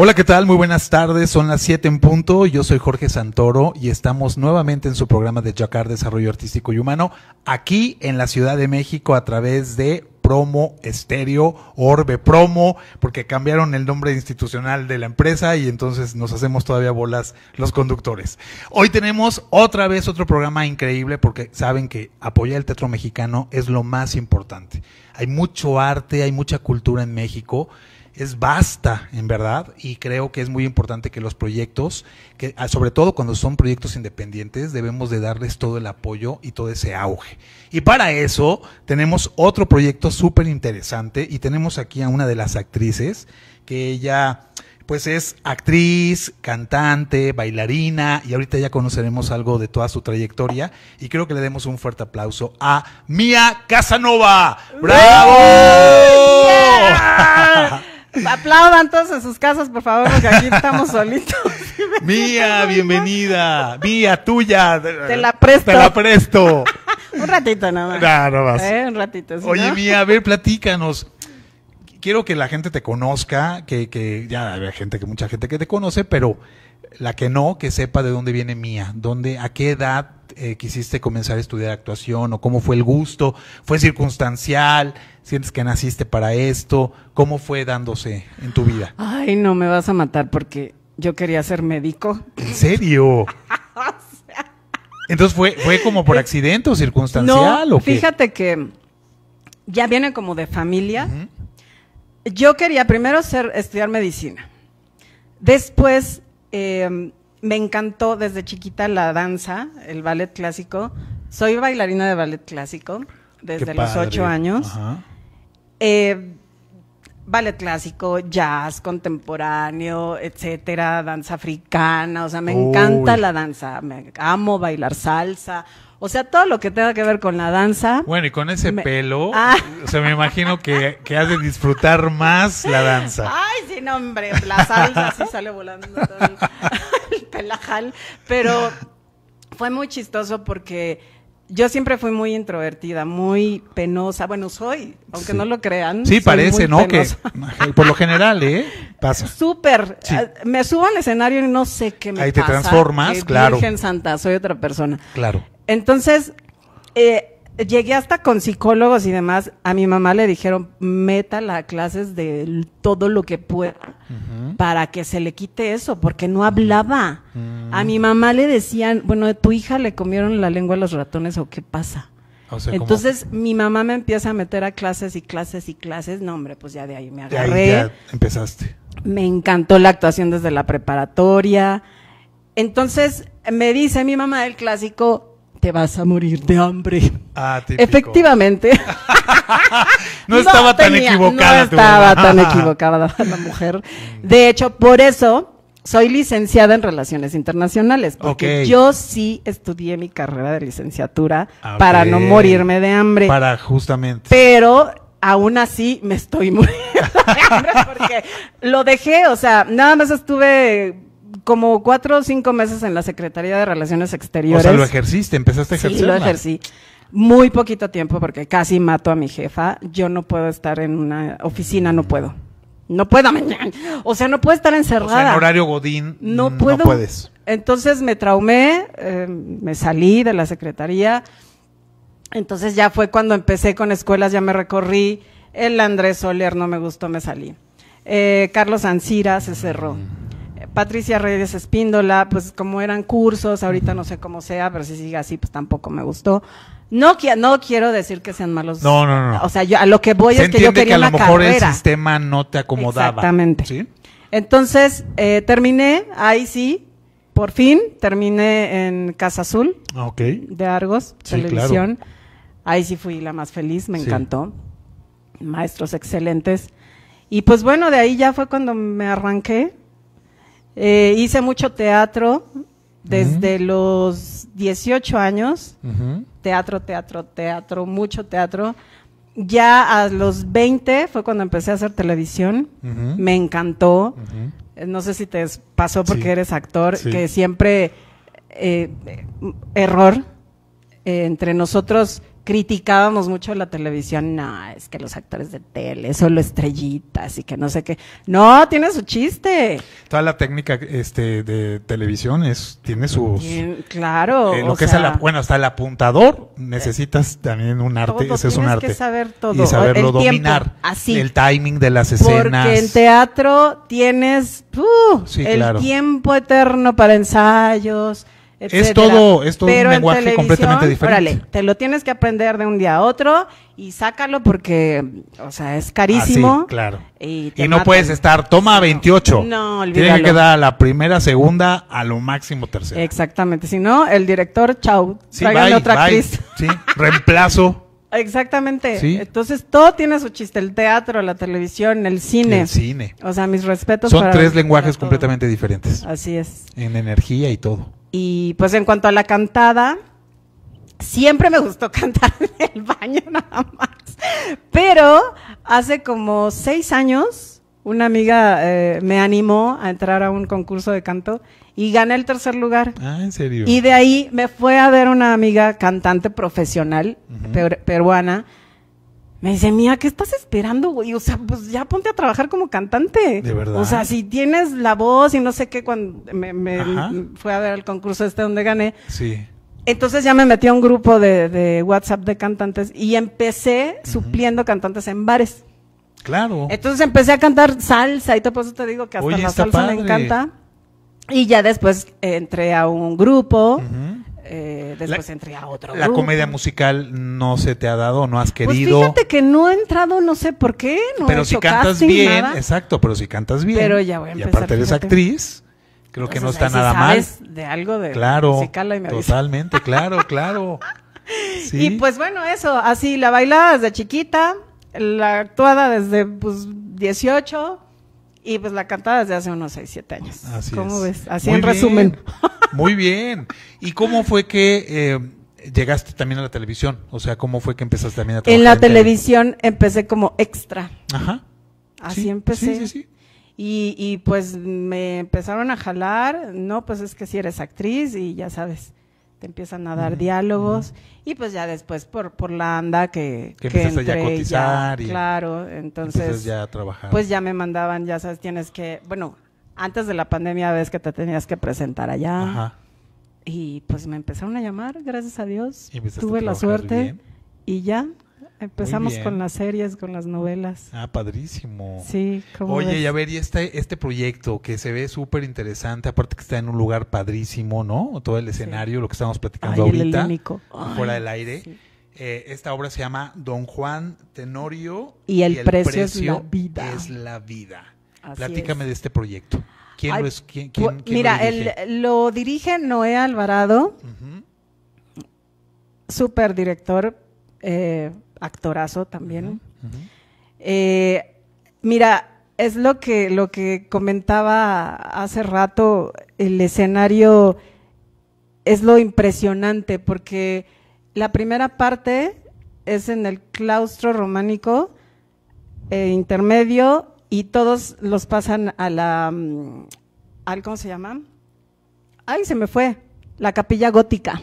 Hola, ¿qué tal? Muy buenas tardes. Son las 7 en punto. Yo soy Jorge Santoro y estamos nuevamente en su programa de Jacar Desarrollo Artístico y Humano aquí en la Ciudad de México a través de Promo Estéreo, Orbe Promo, porque cambiaron el nombre institucional de la empresa y entonces nos hacemos todavía bolas los conductores. Hoy tenemos otra vez otro programa increíble porque saben que apoyar el teatro mexicano es lo más importante. Hay mucho arte, hay mucha cultura en México es basta, en verdad, y creo que es muy importante que los proyectos, que ah, sobre todo cuando son proyectos independientes, debemos de darles todo el apoyo y todo ese auge. Y para eso tenemos otro proyecto súper interesante y tenemos aquí a una de las actrices que ella pues es actriz, cantante, bailarina y ahorita ya conoceremos algo de toda su trayectoria y creo que le demos un fuerte aplauso a Mía Casanova. ¡Bravo! Aplaudan todos en sus casas, por favor, porque aquí estamos solitos. Mía, bienvenida. Mía, tuya. Te la presto. Te la presto. un ratito nada más. más. Eh, un ratito. ¿sí, Oye, Mía, a ver, platícanos. Quiero que la gente te conozca, que, que ya hay gente, que mucha gente que te conoce, pero la que no, que sepa de dónde viene Mía, dónde, a qué edad eh, quisiste comenzar a estudiar actuación o cómo fue el gusto? ¿Fue circunstancial? ¿Sientes que naciste para esto? ¿Cómo fue dándose en tu vida? Ay, no me vas a matar porque yo quería ser médico. ¿En serio? Entonces fue, fue como por accidente o circunstancial o qué? Fíjate que ya viene como de familia. Yo quería primero ser, estudiar medicina. Después eh, me encantó desde chiquita la danza, el ballet clásico. Soy bailarina de ballet clásico desde los ocho años. Eh, ballet clásico, jazz, contemporáneo, etcétera, danza africana, o sea, me encanta la danza, me amo bailar salsa, o sea, todo lo que tenga que ver con la danza. Bueno, y con ese pelo, ah. o sea, me imagino que, que, has de disfrutar más la danza. Ay, sí, no, hombre, la salsa sí sale volando. Todo el pelajal, pero fue muy chistoso porque yo siempre fui muy introvertida, muy penosa. Bueno, soy, aunque no lo crean. Sí, parece, ¿no? Que por lo general, ¿eh? Pasa. Súper. Ah, me subo al escenario y no sé qué me pasa. Ahí te transformas, eh, claro. Virgen Santa, soy otra persona. Claro. Entonces, eh, llegué hasta con psicólogos y demás. A mi mamá le dijeron, métala a clases de todo lo que pueda para que se le quite eso, porque no hablaba. Mm. A mi mamá le decían, bueno, a tu hija le comieron la lengua a los ratones o qué pasa. Entonces mi mamá me empieza a meter a clases y clases y clases. No, hombre, pues ya de ahí me agarré. ya empezaste. Me encantó la actuación desde la preparatoria. Entonces me dice mi mamá el clásico, te vas a morir de hambre. Ah, típico. Efectivamente. no estaba tan equivocada. No estaba tan equivocada la mujer. De hecho, por eso soy licenciada en Relaciones Internacionales, porque yo sí estudié mi carrera de licenciatura ah, para no morirme de hambre. Para justamente. Pero aún así me estoy muriendo de hambre porque lo dejé, o sea, nada más estuve como cuatro o cinco meses en la Secretaría de Relaciones Exteriores. O sea, lo ejerciste, empezaste a ejercer. Sí, lo ejercí. Muy poquito tiempo porque casi mato a mi jefa. Yo no puedo estar en una oficina, no puedo. No puedo mañana. O sea, no puedo estar encerrada. en horario godín. Mm, no puedo. puedes. Entonces me traumé, em, me salí de la secretaría. Entonces ya fue cuando empecé con escuelas, ya me recorrí. El Andrés Soler no me gustó, me salí. Eh, Carlos Ancira se cerró. Mm. Patricia Reyes Espíndola, pues como eran cursos, ahorita no sé cómo sea, pero si sigue así, pues tampoco me gustó. No, no quiero decir que sean malos. No, no, no. O sea, yo, a lo que voy es que yo quería que a lo mejor el sistema no te acomodaba. Exactamente. ¿Sí? Entonces, eh, terminé, ahí sí, por fin, terminé en Casa Azul. Ah, ok. De Argos, televisión. Ahí sí fui la más feliz, me encantó. Maestros excelentes. Y pues bueno, de ahí ya fue cuando me arranqué eh, hice mucho teatro desde los 18 años. Teatro, teatro, teatro, mucho teatro. Ya a los 20 fue cuando empecé a hacer televisión. Me encantó. No sé si te pasó porque eres actor, que siempre eh, error. Eh, entre nosotros criticábamos mucho la televisión, no, es que los actores de tele, solo estrellitas y que no sé qué. No, tiene su chiste. Toda la técnica este, de televisión es, tiene su... claro. Eh, lo que bueno, hasta el apuntador necesitas también un arte, ese es un arte. Que saber todo. Y saberlo dominar. El timing de las escenas. Porque en teatro tienes uh, el tiempo eterno para ensayos es todo, es todo un lenguaje completamente diferente. Órale, te lo tienes que aprender de un día a otro y sácalo porque, o sea, es carísimo. Ah, claro. Y, no puedes estar, toma 28. No, no Tiene que dar la primera, segunda, a lo máximo tercera. Exactamente. Si no, el director, chau. Sí, otra actriz. Sí, reemplazo. Exactamente. Entonces todo tiene su chiste, el teatro, la televisión, el cine. El cine. O sea, mis respetos. Son tres lenguajes completamente diferentes. Así es. En energía y todo. Y pues en cuanto a la cantada, siempre me gustó cantar en el baño nada más. Pero hace como seis años, una amiga eh, me animó a entrar a un concurso de canto y gané el tercer lugar. Ah, en serio. Y de ahí me fue a ver una amiga cantante profesional peruana me dice, mía, ¿qué estás esperando, güey? O sea, pues ya ponte a trabajar como cantante. De verdad. O sea, si tienes la voz y no sé qué, cuando me, fui fue a ver el concurso este donde gané. Sí. Entonces ya me metí a un grupo de, de WhatsApp de cantantes y empecé supliendo cantantes en bares. Claro. Entonces empecé a cantar salsa y todo por eso te digo que hasta la salsa me encanta. Y ya después entré a un grupo. Ajá. Eh, después la, entré a otro. La comedia musical no se te ha dado, no has pues querido. Pues fíjate que no he entrado, no sé por qué. pero si cantas bien, exacto, pero si cantas bien. Pero Y aparte eres actriz. Creo que no está nada sabes mal. de algo de claro, Totalmente, claro, claro. Y pues bueno, eso, así la bailada desde chiquita, la actuada desde pues 18, y pues la cantada desde hace unos 6, 7 años. Así ¿Cómo ves? Así en resumen. Muy bien. ¿Y cómo fue que eh, llegaste también a la televisión? O sea, ¿cómo fue que empezaste también a trabajar? En la televisión empecé como extra. Ajá. Así empecé. Sí, sí, sí. Y, y, pues me empezaron a jalar, no, pues es que si eres actriz y ya sabes te empiezan a dar diálogos y pues ya después por, por la anda que, que, ya a cotizar y claro, entonces ya a trabajar. Pues ya me mandaban, ya sabes, tienes que, bueno, antes de la pandemia ves que te tenías que presentar allá. Y pues me empezaron a llamar, gracias a Dios. Tuve la suerte y ya Empezamos con las series, con las novelas. Ah, padrísimo. Sí, como. Oye, y a ver, y este, este proyecto que se ve súper interesante, aparte que está en un lugar padrísimo, ¿no? Todo el escenario, lo que estamos platicando ahorita. El fuera del aire. Eh, esta obra se llama Don Juan Tenorio. Y el, precio, es la vida. Es la vida. Platícame de este proyecto. ¿Quién lo es? Quién, mira, lo dirige? lo dirige Noé Alvarado, super director. Eh, actorazo también. Eh, mira, es lo que, lo que comentaba hace rato, el escenario es lo impresionante, porque la primera parte es en el claustro románico eh, intermedio y todos los pasan a la, mm, al, ¿cómo se llama? Ay, se me fue, la capilla gótica.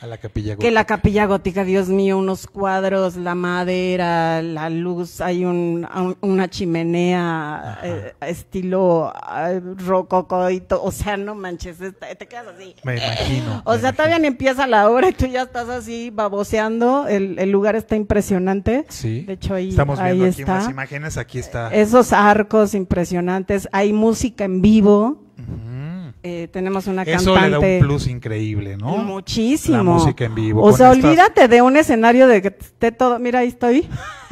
A la capilla gótica. Que la capilla gótica, Dios mío, unos cuadros, la madera, la luz, hay un, una chimenea eh, estilo eh, O sea, no manches, te, quedas así. Me imagino. O sea, todavía empieza la obra y tú ya estás así baboseando. El, el lugar está impresionante. Sí. De hecho, ahí, Estamos viendo aquí unas imágenes, aquí está. Esos arcos impresionantes. Hay música en vivo. Ajá. Eh, tenemos una cantante. Eso le un plus increíble, ¿no? Muchísimo. La música en vivo. O sea, olvídate de un escenario de que esté todo. Mira, ahí estoy.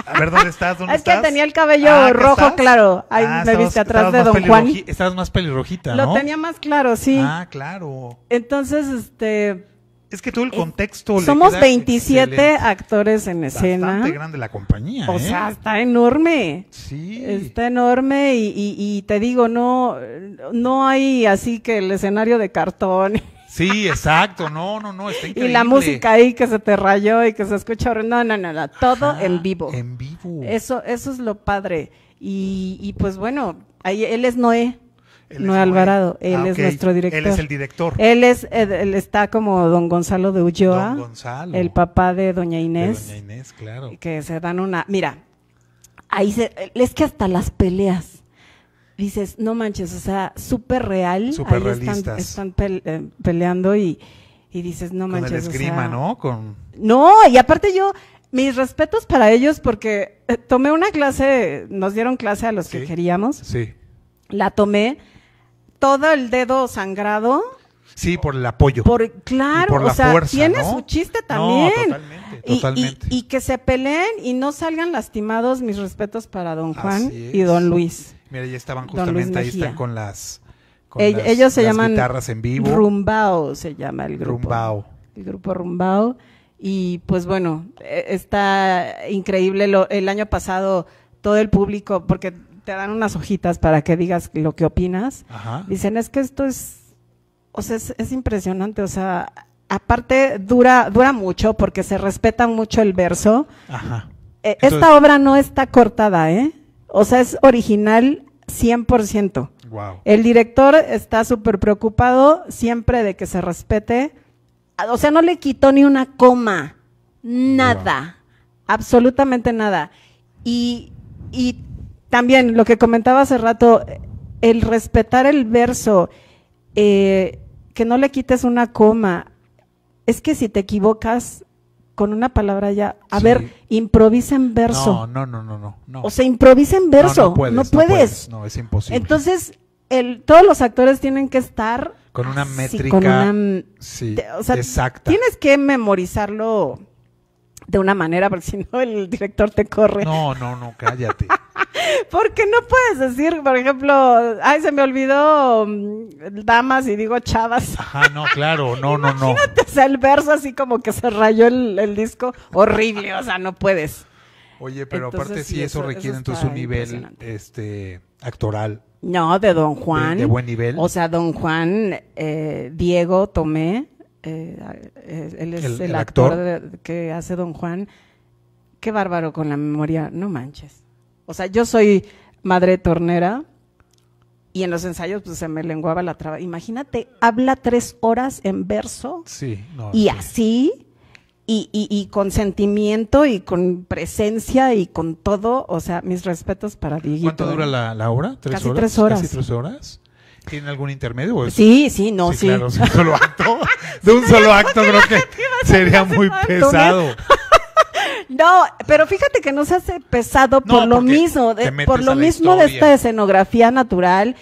A ver, ¿dónde estás? ¿Dónde es que tenía el cabello ah, rojo claro. Ahí ah, me viste atrás de Don Juan. Estabas más pelirrojita, ¿no? Lo tenía más claro, sí. Ah, claro. Entonces, este es que todo el eh, contexto. somos 27 actores en escena. Bastante grande la compañía. O sea, ¿eh? está enorme. Sí. Está enorme y, y, te digo, no, no hay así que el escenario de cartón. Sí, exacto. No, no, no. Y la música ahí que se te rayó y que se escucha. No, no, no, no. Todo en vivo. En vivo. Eso, eso es lo padre. Y, y pues bueno, ahí, él es Noé no Alvarado, él ah, es nuestro director. Él es el director. Él es, él, está como don Gonzalo de Ulloa, el papá de doña Inés. doña Inés, claro. Que se dan una, mira, ahí es que hasta las peleas, dices, no manches, o sea, súper real. Están, eh, peleando y, dices, no manches. Con el esgrima, ¿no? No, y aparte yo, mis respetos para ellos porque eh, tomé una clase, nos dieron clase a los que queríamos. Sí. La tomé todo el dedo sangrado. Sí, por el apoyo. Por, claro, tiene su chiste también. totalmente, y, totalmente. Y, que se peleen y no salgan lastimados. Mis respetos para don Juan y don Luis. Mira, ya estaban justamente ahí, están con las. ellos se llaman. Guitarras en vivo. Rumbao se llama el grupo. Rumbao. El grupo Rumbao. Y pues bueno, e-, está increíble. el año pasado todo el público, porque te dan unas hojitas para que digas lo que opinas. Dicen, es que esto es, o sea, es, impresionante, o sea, aparte dura, dura mucho porque se respeta mucho el verso. Ajá. E, esta obra no está cortada, ¿eh? O sea, es original 100%. Wow. El director está súper preocupado siempre de que se respete. O sea, no le quitó ni una coma, nada, absolutamente nada. Y, y también lo que comentaba hace rato, el respetar el verso, eh, que no le quites una coma, es que si te equivocas con una palabra ya, a ver, improvisa en verso. No, no, no, no, no, O sea, improvisa en verso. No, puedes, no es imposible. Entonces, el, todos los actores tienen que estar con una métrica sí, Tienes que memorizarlo de una manera, porque si no el director te corre. No, no, no, cállate. Porque no puedes decir, por ejemplo, ay, se me olvidó mm, damas y digo chavas. Ajá, no, claro, no, no, no. Imagínate, el verso así como que se rayó el, disco, horrible, o sea, no puedes. Oye, pero aparte sí, eso, requiere entonces un nivel este actoral. No, de Don Juan. De, buen nivel. O sea, Don Juan, eh, Diego Tomé, eh, eh, él es el, actor, que hace Don Juan. Qué bárbaro con la memoria, no manches. O sea, yo soy madre tornera y en los ensayos pues se me lenguaba la traba. Imagínate, habla tres horas en verso sí, no, y así y, y, y, con sentimiento y con presencia y con todo. O sea, mis respetos para Diego ¿Cuánto dura la, la obra? ¿Tres horas? tres horas. ¿Tiene algún intermedio? sí, sí, no, sí. de un solo acto. De un solo acto creo que sería muy pesado. No, pero fíjate que no se hace pesado por lo mismo, por lo mismo de esta escenografía natural.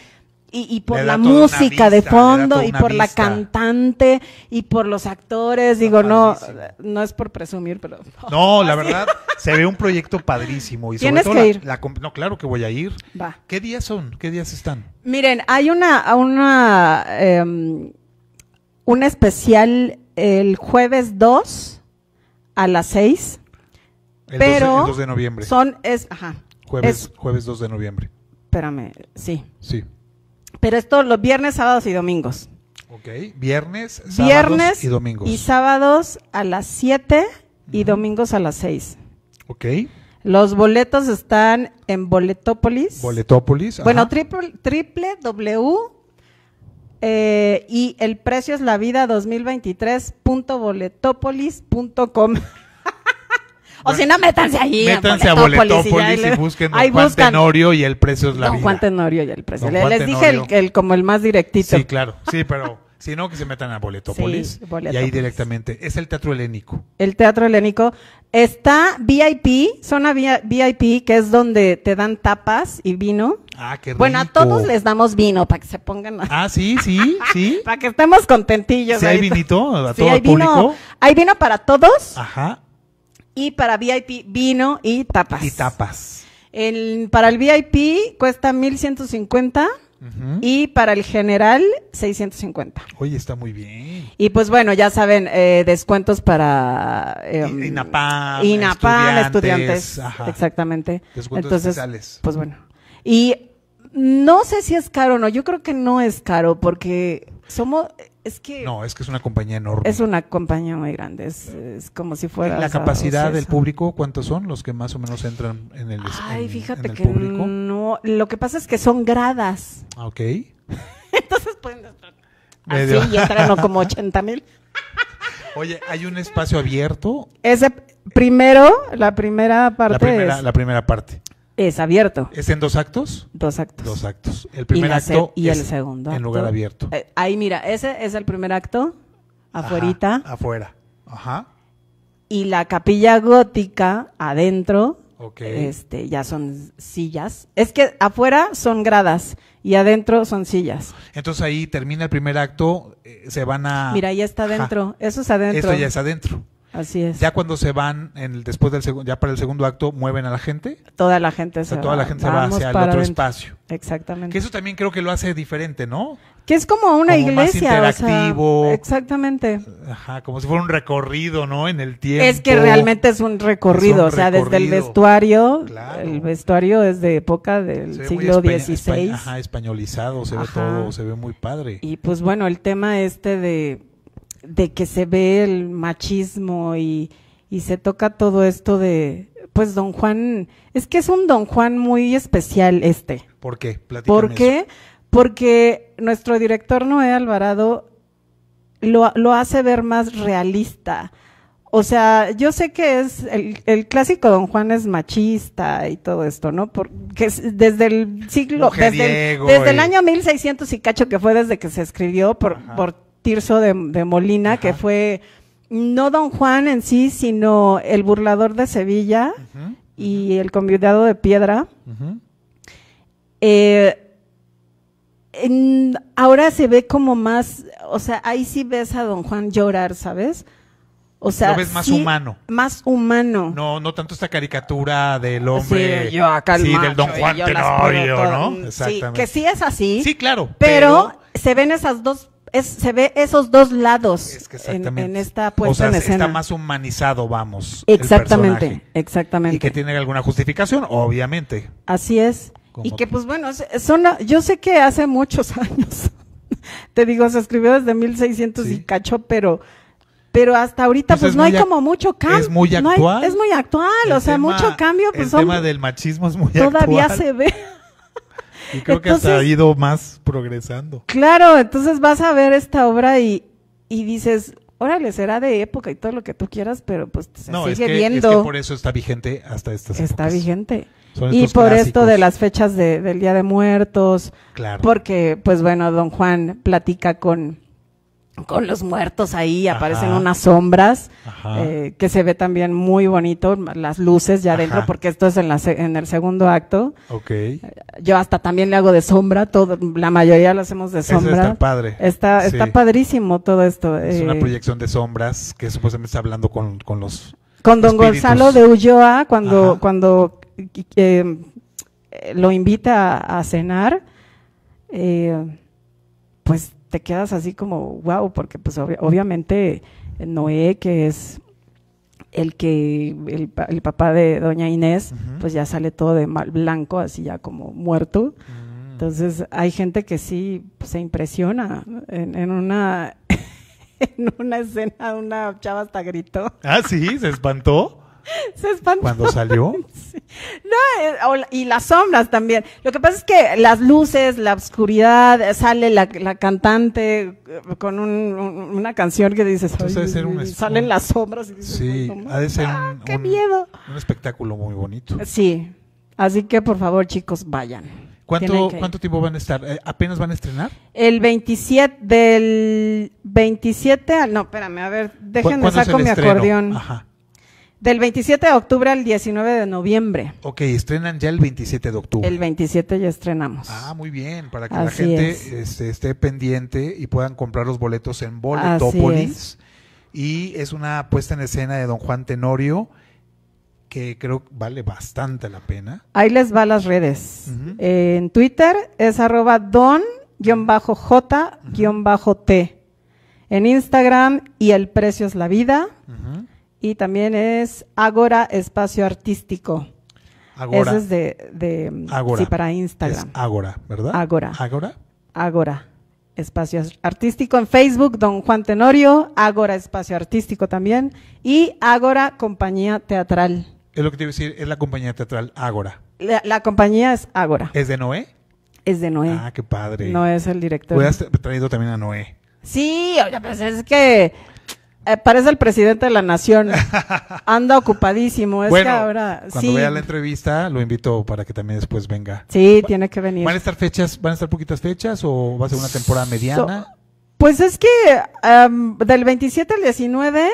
Y, por la música de fondo y por la cantante y por los actores. Digo, no, no es por presumir, pero... No, la verdad, se ve un proyecto padrísimo. Y sobre Tienes todo que ir. no, claro que voy a ir. Va. ¿Qué días son? ¿Qué días están? Miren, hay una, una, em, una especial el jueves 2 a las 6 pero 2 de noviembre. Son, es, ajá. Jueves, jueves 2 de noviembre. Espérame, sí. Sí. Pero esto los viernes, sábados y domingos. Ok, viernes, sábados viernes y domingos. Y sábados a las 7 y domingos a las 6. Ok. Los boletos están en Boletópolis. Boletópolis. Bueno, triple, triple W. Eh, y el precio es la vida 2023.boletopolis.com. O si no, métanse ahí. Métanse a Boletópolis y, busquen Don Juan Tenorio y el precio es la Don vida. Juan Tenorio y el precio. Les, dije el, como el más directito. Sí, claro. Sí, pero si no, que se metan a Boletópolis, sí, Y ahí directamente. Es el Teatro Helénico. El Teatro Helénico. Está VIP, zona VIP, que es donde te dan tapas y vino. Ah, qué rico. Bueno, a todos les damos vino para que se pongan. Ah, sí, sí, sí. para que estemos contentillos. ¿Sí hay vinito a todo hay público? hay vino para todos. Ajá. Y para VIP, vino y tapas. Y tapas. El, para el VIP cuesta 1150 y para el general 650. Oye, está muy bien. Y pues bueno, ya saben, eh, descuentos para eh, em, INAPAM, INAPAM, estudiantes. Exactamente. Descuentos Entonces, especiales. Pues bueno. Y no sé si es caro o no, yo creo que no es caro porque somos es que. No, es que es una compañía enorme. Es una compañía muy grande. Es, es como si fuera. ¿La capacidad del público? ¿Cuántos son los que más o menos entran en el Ay, fíjate que público? no. Lo que pasa es que son gradas. Ah, ok. Entonces pueden entrar. Así y entran como 80 mil. Oye, ¿hay un espacio abierto? Ese primero, la primera parte. es, la primera parte. Es abierto. ¿Es en dos actos? Dos actos. Dos actos. El primer acto y el segundo. En lugar abierto. Eh, ahí mira, ese es el primer acto, afuerita. afuera. Ajá. Y la capilla gótica adentro. Este, ya son sillas. Es que afuera son gradas y adentro son sillas. Entonces ahí termina el primer acto, eh, se van a Mira, ahí está adentro, eso es adentro. Eso ya es adentro. Así es. Ya cuando se van, en el, después del segundo, ya para el segundo acto, mueven a la gente. Toda la gente o sea, toda la gente se va hacia el otro espacio. Exactamente. Que eso también creo que lo hace diferente, ¿no? Que es como una como iglesia. Más interactivo. exactamente. Ajá, como si fuera un recorrido, ¿no? En el tiempo. Es que realmente es un recorrido, o sea, desde el vestuario. El vestuario es de época del siglo XVI. ajá, españolizado, se ve todo, se ve muy padre. Y pues bueno, el tema este de de que se ve el machismo y, y se toca todo esto de, pues don Juan, es que es un don Juan muy especial este. ¿Por qué? Porque nuestro director Noé Alvarado lo, hace ver más realista. O sea, yo sé que es el, clásico Don Juan es machista y todo esto, ¿no? Porque desde el siglo, desde el, desde el año 1600 y cacho que fue desde que se escribió por Tirso de, Molina, que fue no Don Juan en sí, sino el burlador de Sevilla y el convidado de piedra. Eh, ahora se ve como más, o sea, ahí sí ves a Don Juan llorar, ¿sabes? O sea, lo más humano. Más humano. No, no tanto esta caricatura del hombre. Sí, del Don Juan Tenorio, ¿no? Exactamente. que sí es así. Sí, claro. pero, se ven esas dos se ve esos dos lados en, en, esta puesta o escena. Está más humanizado, vamos. Exactamente, exactamente. Y que tiene alguna justificación, obviamente. Así es. y que pues bueno, son, yo sé que hace muchos años, te digo, se escribió desde 1600 y cacho, pero pero hasta ahorita pues, pues no hay como mucho cambio. Es muy actual. es muy actual, o sea, mucho cambio. Pues, el tema del machismo es muy actual. Todavía se ve. Y creo que hasta ha ido más progresando. Claro, entonces vas a ver esta obra y, y dices, órale, será de época y todo lo que tú quieras, pero pues se sigue viendo. Es que por eso está vigente hasta estas Está vigente. Y por esto de las fechas de, del Día de Muertos. Claro. Porque, pues bueno, Don Juan platica con con los muertos ahí, aparecen unas sombras eh, que se ve también muy bonito, las luces ya adentro, porque esto es en, la, en el segundo acto. Ok. Eh, yo hasta también le hago de sombra, todo, la mayoría lo hacemos de sombra. está padre. Está, padrísimo todo esto. Es una eh, proyección de sombras que supuestamente está hablando con, con los... Con don Gonzalo de Ulloa, cuando, cuando lo invita a, cenar, pues te quedas así como, wow, porque pues obviamente eh, Noé, que es el que el, papá de doña Inés, pues ya sale todo de mal blanco, así ya como muerto. Mm. Entonces hay gente que sí pues, se impresiona en, una en una escena una chava hasta gritó. Ah, sí, se espantó. Se espantó. ¿Cuando salió? No, eh, y las sombras también. Lo que pasa es que las luces, la oscuridad, sale la, cantante eh, con una canción que dice, salen las sombras. Y dices, sí, ha ser ah, un, espectáculo muy bonito. Sí, así que por favor chicos, vayan. ¿Cuánto, ¿Cuánto tiempo van a estar? Eh, ¿Apenas van a estrenar? El 27, del 27 no, espérame, a ver, déjenme saco mi acordeón. Ajá. Del 27 de octubre al 19 de noviembre. Ok, estrenan ya el 27 de octubre. El 27 ya estrenamos. Ah, muy bien, para que la gente este, esté pendiente y puedan comprar los boletos en Boletópolis. Y es una puesta en escena de don Juan Tenorio que creo vale bastante la pena. Ahí les va las redes. en Twitter es arroba don-j-t. En Instagram y el precio es la vida y también es Agora Espacio Artístico. Agora. Ese es de, Sí, para Instagram. Es Agora, ¿verdad? Agora. Agora. Agora. Espacio Artístico en Facebook, Don Juan Tenorio, Agora Espacio Artístico también y Agora Compañía Teatral. Es lo que te iba a decir, es la compañía teatral Agora. La, compañía es Agora. ¿Es de Noé? Es de Noé. Ah, qué padre. Noé es el director. Hubieras traído también a Noé. Sí, pues es que eh, parece el presidente de la nación. Anda ocupadísimo. Es que ahora, cuando vaya vea la entrevista, lo invito para que también después venga. Sí, tiene que venir. ¿Van a estar fechas? ¿Van a estar poquitas fechas o va a ser una temporada mediana? Pues es que del 27 al 19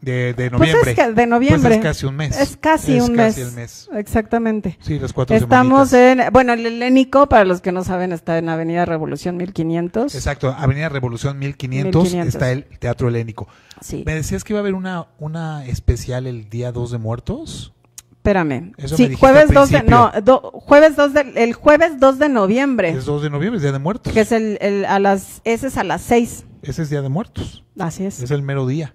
de, pues noviembre. Pues es de noviembre. casi un mes. Es casi un mes. Exactamente. Sí, las cuatro Estamos en, bueno, el Helénico, para los que no saben, está en Avenida Revolución 1500. Exacto, Avenida Revolución 1500, quinientos. está el Teatro Helénico. Sí. Me decías que iba a haber una, una especial el día 2 de muertos. Espérame. sí, jueves 2 de, no, jueves 2 el jueves 2 de noviembre. Es 2 de noviembre, es Día de Muertos. Que es el, el, a las, ese es a las 6. Ese es Día de Muertos. Así es. Es el mero día.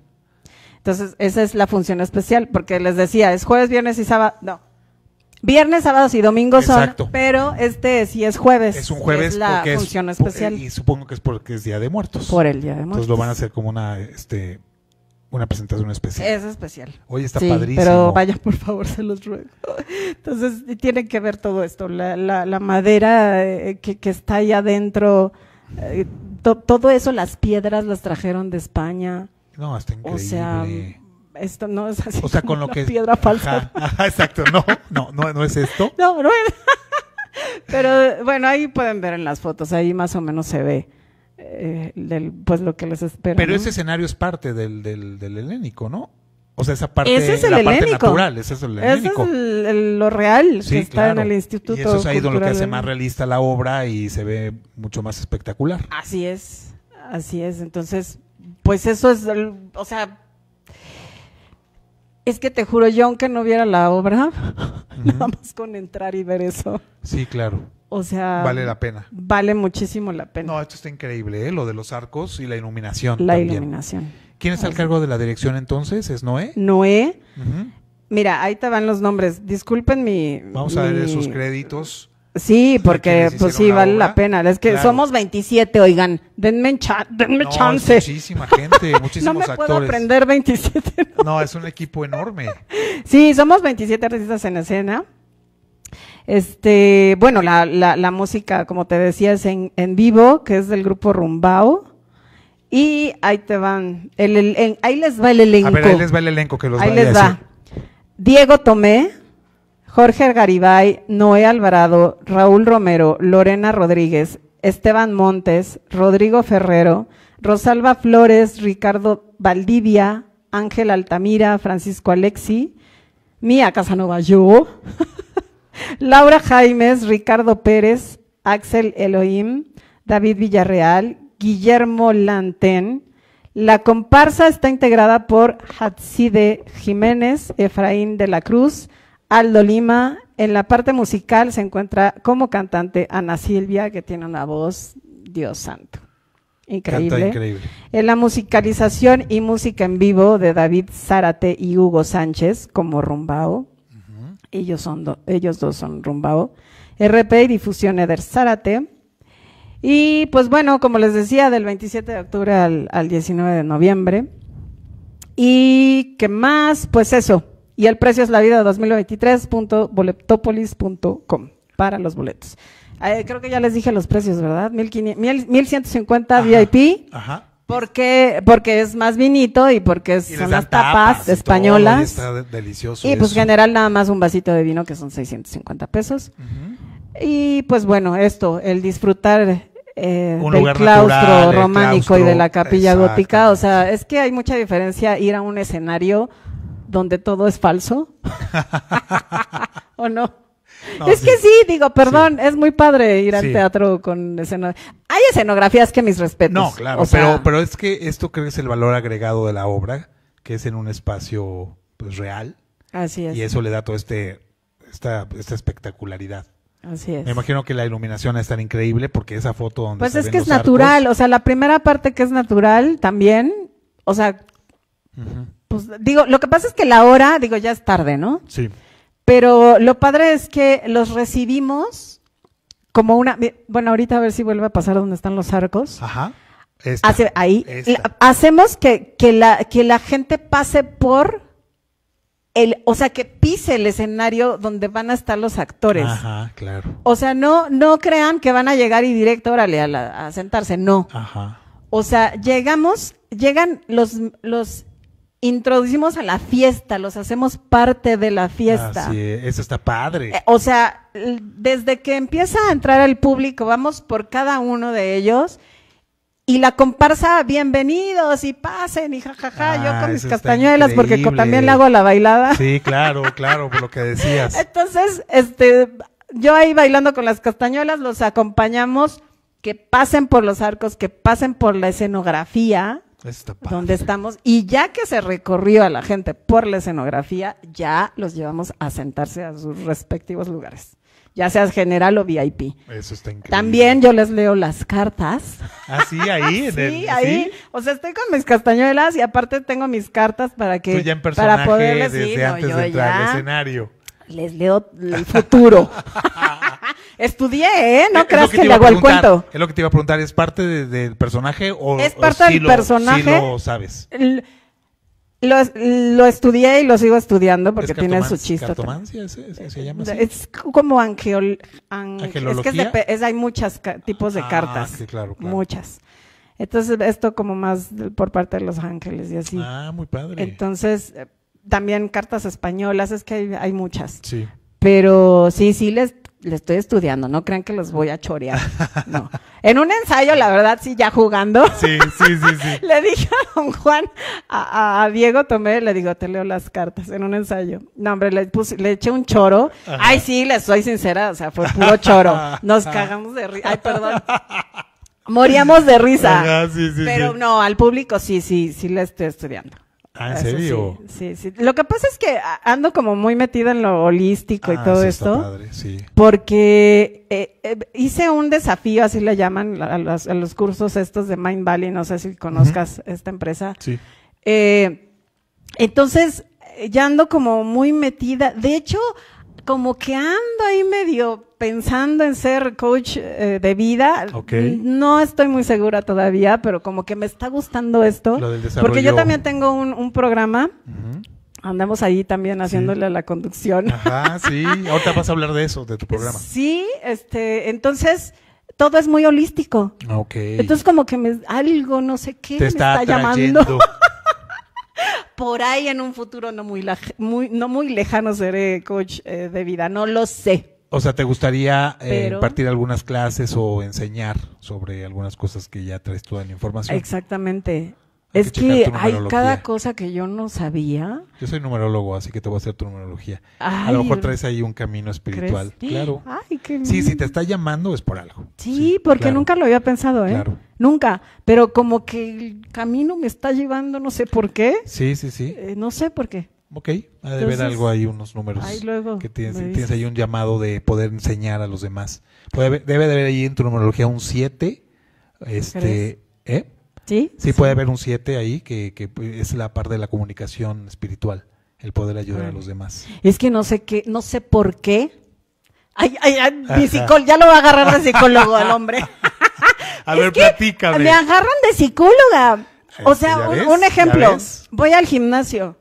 Entonces, esa es la función especial, porque les decía, es jueves, viernes y sábado, no. Viernes, sábados y domingos son, pero este sí es jueves. Es un jueves es la función especial. Y supongo que es porque es Día de Muertos. Por el Día de Muertos. Entonces lo van a hacer como una este una presentación especial. Es especial. Hoy está sí, padrísimo. Pero vaya, por favor, se los ruego. Entonces, tienen que ver todo esto, la, la, la madera eh, que, que, está ahí adentro, eh, todo eso, las piedras las trajeron de España. No, está increíble. O sea, esto no es así. O sea, con lo que... Piedra falsa. exacto, no, no, no, no es esto. No, no es... Pero bueno, ahí pueden ver en las fotos, ahí más o menos se ve eh, del, pues lo que les espera. Pero ese escenario es parte del, del, del helénico, ¿no? O sea, esa parte, es la natural, es el helénico. lo real que está en el instituto. Y eso es ahí donde lo que hace más realista la obra y se ve mucho más espectacular. Así es, así es. Entonces, pues eso es, o sea, es que te juro, yo aunque no viera la obra, nada más con entrar y ver eso. Sí, claro. O sea. Vale la pena. Vale muchísimo la pena. No, esto está increíble, ¿eh? lo de los arcos y la iluminación. La iluminación. ¿Quién está al cargo de la dirección entonces? ¿Es Noé? Noé. Mira, ahí te van los nombres. Disculpen mi. Vamos a ver sus créditos. Sí, porque pues sí, vale la pena. Es que somos 27, oigan, denme, denme chance. muchísima gente, muchísimos no me puedo aprender 27. No. no. es un equipo enorme. sí, somos 27 artistas en escena. Este, bueno, la, música, como te decía, es en, en, vivo, que es del grupo Rumbao. Y ahí te van, el, ahí les va el elenco. A ver, ahí les va el elenco que los Ahí les Diego Tomé, Jorge Garibay, Noé Alvarado, Raúl Romero, Lorena Rodríguez, Esteban Montes, Rodrigo Ferrero, Rosalba Flores, Ricardo Valdivia, Ángel Altamira, Francisco Alexi, Mía Casanova, yo. Laura Jaimes, Ricardo Pérez, Axel Elohim, David Villarreal, Guillermo Lantén. La comparsa está integrada por Hatside Jiménez, Efraín de la Cruz, Aldo Lima. En la parte musical se encuentra como cantante Ana Silvia, que tiene una voz, Dios santo. Increíble. increíble. En la musicalización y música en vivo de David Zárate y Hugo Sánchez como rumbao. Ellos, son ellos dos son Rumbao, RP y Difusión Eder Zárate. Y pues bueno, como les decía, del 27 de octubre al, al 19 de noviembre. ¿Y qué más? Pues eso. Y el precio es la vida 2023.boleptopolis.com para los boletos. Eh, creo que ya les dije los precios, ¿verdad? 1150 cincuenta VIP. Ajá. Porque, porque es más vinito y porque son las tapas, españolas. y está delicioso. pues general nada más un vasito de vino que son 650 pesos. Y pues bueno, esto, el disfrutar eh, del claustro románico y de la capilla gótica. O sea, es que hay mucha diferencia ir a un escenario donde todo es falso. ¿O no? es que sí, digo, perdón, es muy padre ir al teatro con escenografía. Hay escenografías que mis respetos. No, claro, pero, pero es que esto creo que es el valor agregado de la obra, que es en un espacio pues real. Así es. Y eso le da todo este, esta, esta espectacularidad. Así es. Me imagino que la iluminación es tan increíble porque esa foto donde Pues es que es natural, o sea, la primera parte que es natural también, o sea, pues digo, lo que pasa es que la hora, digo, ya es tarde, ¿no? Sí. Pero lo padre es que los recibimos como una. Bueno, ahorita a ver si vuelve a pasar donde están los arcos. Ajá. ahí. hacemos que, la, que la gente pase por. El, o sea, que pise el escenario donde van a estar los actores. Ajá, claro. O sea, no, no crean que van a llegar y directo, órale, a, sentarse, no. Ajá. O sea, llegamos, llegan los, los introducimos a la fiesta, los hacemos parte de la fiesta. eso está padre. Eh, o sea, desde que empieza a entrar el público, vamos por cada uno de ellos y la comparsa, bienvenidos y pasen y jajaja, yo ah, con mis castañuelas porque también le hago la bailada. Sí, claro, claro, por lo que decías. Entonces, este, yo ahí bailando con las castañuelas los acompañamos que pasen por los arcos, que pasen por la escenografía, donde estamos. Y ya que se recorrió a la gente por la escenografía, ya los llevamos a sentarse a sus respectivos lugares. Ya sea general o VIP. Eso está increíble. También yo les leo las cartas. Ah, sí, ahí. sí, ahí. O sea, estoy con mis castañuelas y aparte tengo mis cartas para que. ya en para poderles desde antes de entrar al escenario. Les leo el futuro. Estudié, ¿eh? No eh, creas que, le hago el cuento. Es lo que te iba a preguntar, ¿es parte del personaje o es parte del lo, personaje? sabes. lo, estudié y lo sigo estudiando porque tiene su chiste. Es como ángel. Es que hay muchos tipos de ah, cartas. Sí, claro, Muchas. Entonces, esto como más por parte de Los Ángeles y así. Ah, muy padre. Entonces, eh, también cartas españolas, es que hay, hay muchas. Sí. Pero sí, sí les le estoy estudiando, no crean que los voy a chorear. No. En un ensayo, la verdad, sí, ya jugando. Sí, sí, sí, le dije a don Juan, a, Diego Tomé, le digo, te leo las cartas en un ensayo. No, hombre, le, puse, le eché un choro. Ay, sí, le soy sincera, o sea, fue puro choro. Nos cagamos de risa. Ay, perdón. Moríamos de risa. pero no, al público sí, sí, sí le estoy estudiando. Ah, ¿en serio? Sí, sí, Lo que pasa es que ando como muy metida en lo holístico y ah, todo esto. Porque eh, eh, hice un desafío, así le llaman a los, cursos estos de Mind Valley, no sé si conozcas esta empresa. Sí. Eh, entonces, ya ando como muy metida. De hecho, como que ando ahí medio pensando en ser coach eh, de vida. No estoy muy segura todavía, pero como que me está gustando esto. porque yo también tengo un, programa. Andamos ahí también haciéndole la conducción. Ajá, sí. Ahorita vas a hablar de eso, de tu programa. Sí, este, entonces todo es muy holístico. Entonces como que me, algo, no sé qué, me está llamando. por ahí en un futuro no muy, no muy lejano seré coach eh, de vida, no lo sé. O sea, ¿te gustaría eh, partir algunas clases o enseñar sobre algunas cosas que ya traes toda la información? Exactamente es que, hay cada cosa que yo no sabía. Yo soy numerólogo, así que te voy a hacer tu numerología. a lo mejor traes ahí un camino espiritual. Claro. sí, si te está llamando es por algo. Sí, porque nunca lo había pensado, ¿eh? Nunca. Pero como que el camino me está llevando, no sé por qué. Sí, sí, sí. Eh, no sé por qué. Ok, ha de haber algo ahí, unos números ahí luego que tienes, tienes ahí un llamado de poder enseñar a los demás. debe de haber ahí en tu numerología un 7. Este, ¿eh? Sí. puede haber un 7 ahí, que, es la parte de la comunicación espiritual, el poder ayudar a los demás. Es que no sé qué, no sé por qué. ya lo va a agarrar de psicólogo al hombre. a ver, platícame. Me agarran de psicóloga. O sea, un, ejemplo, voy al gimnasio,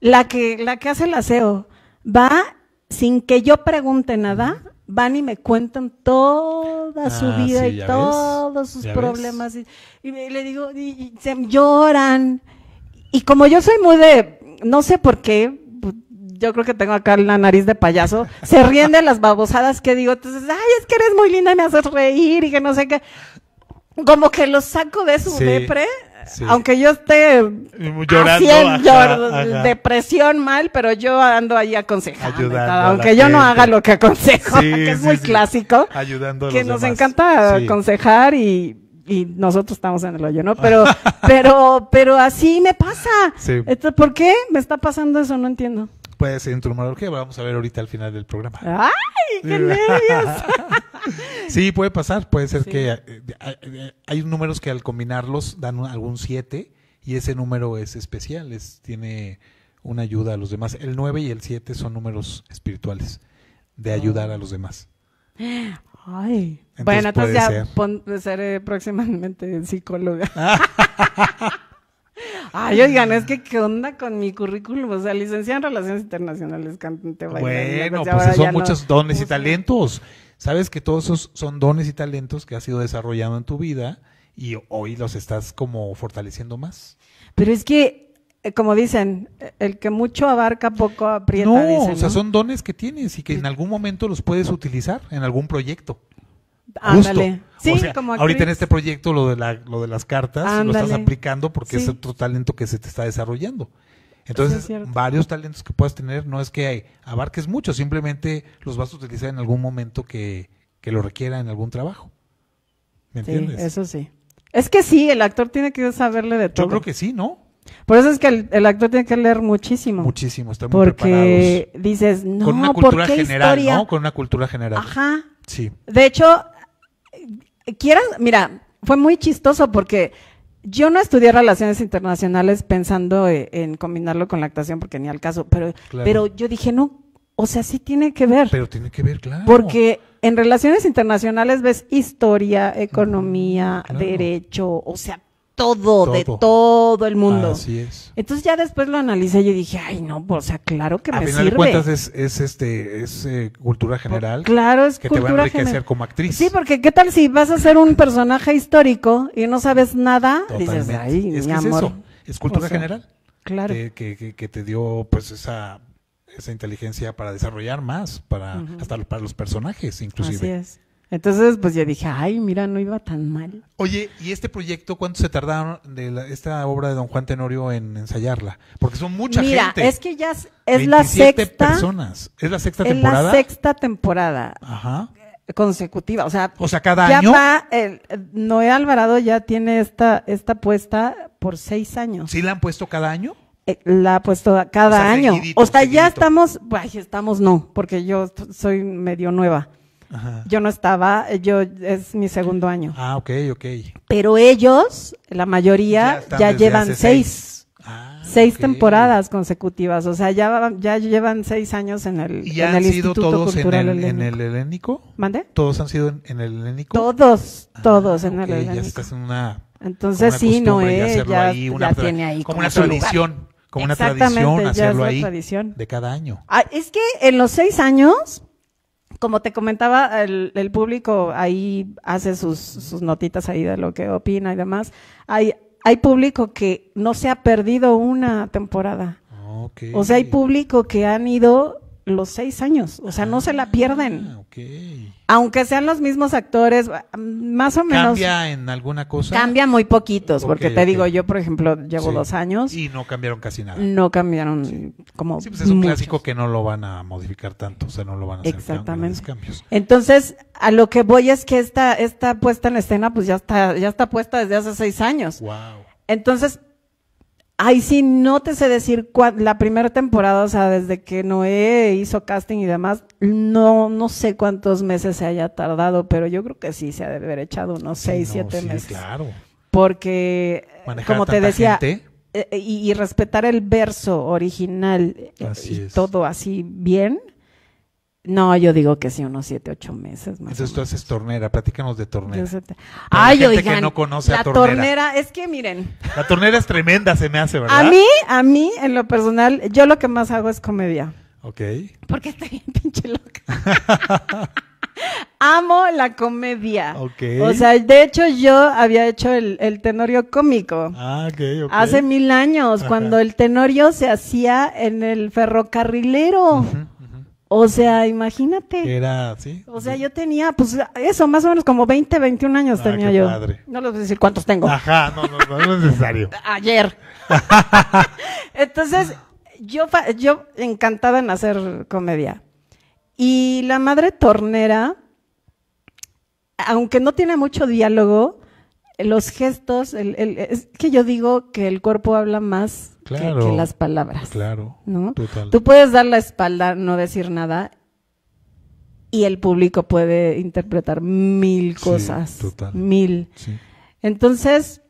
la que, la que hace el aseo, va sin que yo pregunte nada, van y me cuentan toda su ah, vida y todos sus problemas. Y, le digo, y, se lloran. Y como yo soy muy de, no sé por qué, pues, yo creo que tengo acá la nariz de payaso, se ríen de las babosadas que digo, entonces, ay, es que eres muy linda me haces reír y que no sé qué. Como que los saco de su depre aunque yo esté llorando, depresión mal, pero yo ando ahí aconsejando. Aunque yo no haga lo que aconsejo, que es muy clásico. Ayudando Que nos encanta aconsejar y, y nosotros estamos en el hoyo, ¿no? Pero, pero, pero así me pasa. ¿Por qué me está pasando eso? No entiendo puede ser en numerología vamos a ver ahorita al final del programa. ¡Ay, qué nervios! sí, puede pasar, puede ser que eh, eh, hay, números que al combinarlos dan algún 7 y ese número es especial, es, tiene una ayuda a los demás. El 9 y el 7 son números espirituales de ayudar oh. a los demás. Ay. bueno, entonces ya ser. seré próximamente psicóloga. Ay, oigan, es que qué onda con mi currículum, o sea, licenciada en Relaciones Internacionales, cantante, bailarina. Bueno, pues, son muchos dones y talentos. Sabes que todos esos son dones y talentos que has sido desarrollado en tu vida y hoy los estás como fortaleciendo más. Pero es que, eh, como dicen, eh, el que mucho abarca poco aprieta. No, o sea, son dones que tienes y que en algún momento los puedes utilizar en algún proyecto. Ándale. Sí, ahorita en este proyecto lo de, la, lo de las cartas lo estás aplicando porque es otro talento que se te está desarrollando. Entonces, varios talentos que puedas tener no es que hay, abarques mucho, simplemente los vas a utilizar en algún momento que, lo requiera en algún trabajo. ¿Me entiendes? eso sí. Es que sí, el actor tiene que saberle de todo. Yo creo que sí, ¿no? Por eso es que el, actor tiene que leer muchísimo. Muchísimo, está muy porque dices, no, Con una cultura general, ¿no? Con una cultura general. Ajá. Sí. De hecho, quieras, mira, fue muy chistoso porque yo no estudié relaciones internacionales pensando eh, en, combinarlo con la actuación porque ni al caso, pero, pero yo dije, no, o sea, sí tiene que ver. Pero tiene que ver, claro. Porque en relaciones internacionales ves historia, economía, derecho, o sea, todo, de todo el mundo. Así es. Entonces ya después lo analicé y dije, ay no, pues, o sea, claro que a me final De cuentas es, es este, es eh, cultura pues, general. claro, es que te va a enriquecer como actriz. Sí, porque qué tal si vas a ser un personaje histórico y no sabes nada, dices, ay, mi amor. Es, es cultura general. Claro. Que, que, te dio pues esa esa inteligencia para desarrollar más, para hasta para los personajes, inclusive. Así es. Entonces, pues ya dije, ay, mira, no iba tan mal. Oye, ¿y este proyecto cuánto se tardaron de esta obra de Don Juan Tenorio en ensayarla? Porque son mucha gente. Mira, es que ya es, la sexta. personas. ¿Es la sexta temporada? Es la sexta temporada. Ajá. Consecutiva, o sea, o sea cada año. Va, Noé Alvarado ya tiene esta, esta puesta por seis años. ¿Sí la han puesto cada año? Eh, la ha puesto cada año. o sea, ya estamos, ay, estamos no, porque yo soy medio nueva. Yo no estaba, eh, yo es mi segundo año. Ah, ok, ok. Pero ellos, la mayoría, ya, llevan seis. seis. Ah, temporadas consecutivas, o sea, ya, llevan seis años en el, ¿Y en el Instituto todos en el, en el, Helénico. ¿Mande? ¿Todos han sido en, el Helénico? Todos, ah, todos en el Helénico. Ya estás en una. Entonces, sí, no es. Eh, ya, ya tiene ahí. Como, una tradición. Como una tradición hacerlo ahí. De cada año. Ah, es que en los seis años como te comentaba, el, público ahí hace sus, notitas ahí de lo que opina y demás. Hay, hay público que no se ha perdido una temporada. Ah, o sea, hay público que han ido los seis años, o sea, no se la pierden. Ah, Aunque sean los mismos actores, más o menos. ¿Cambia en alguna cosa? Cambia muy poquitos, porque te digo, yo por ejemplo llevo dos años. Y no cambiaron casi nada. No cambiaron como. Sí, pues es un clásico que no lo van a modificar tanto, o sea, no lo van a hacer Exactamente. cambios. Entonces, a lo que voy es que esta, esta puesta en escena, pues ya está, ya está puesta desde hace seis años. Wow. Entonces, Ay, sí, no te sé decir cuál la primera temporada, o sea, desde que Noé hizo casting y demás, no, no sé cuántos meses se haya tardado, pero yo creo que sí se ha de haber echado unos seis, siete sí, meses. Claro. Porque, como te decía, eh, eh, y, respetar el verso original y todo así bien, no, yo digo que sí, unos siete, ocho meses más. Entonces tú haces tornera, platícanos de tornera. Yo que no conoce a tornera. tornera. es que miren. La tornera es tremenda, se me hace, ¿verdad? A mí, a mí, en lo personal, yo lo que más hago es comedia. Ok. Porque estoy bien pinche loca. Amo la comedia. Okay. O sea, de hecho yo había hecho el, tenorio cómico. Ah, ok. Hace mil años, cuando el tenorio se hacía en el ferrocarrilero. O sea, imagínate. Era sí. O sea, yo tenía, pues eso, más o menos como 20, 21 años ah, tenía yo. No les voy a decir cuántos tengo. Ajá, no, no, no, no es necesario. Ayer. Entonces, yo, yo encantada en hacer comedia. Y la madre tornera, aunque no tiene mucho diálogo, los gestos, es que yo digo que el cuerpo habla más que, las palabras. Claro. ¿no? Tú puedes dar la espalda, no decir nada, y el público puede interpretar mil cosas. total. Mil. Sí. Entonces,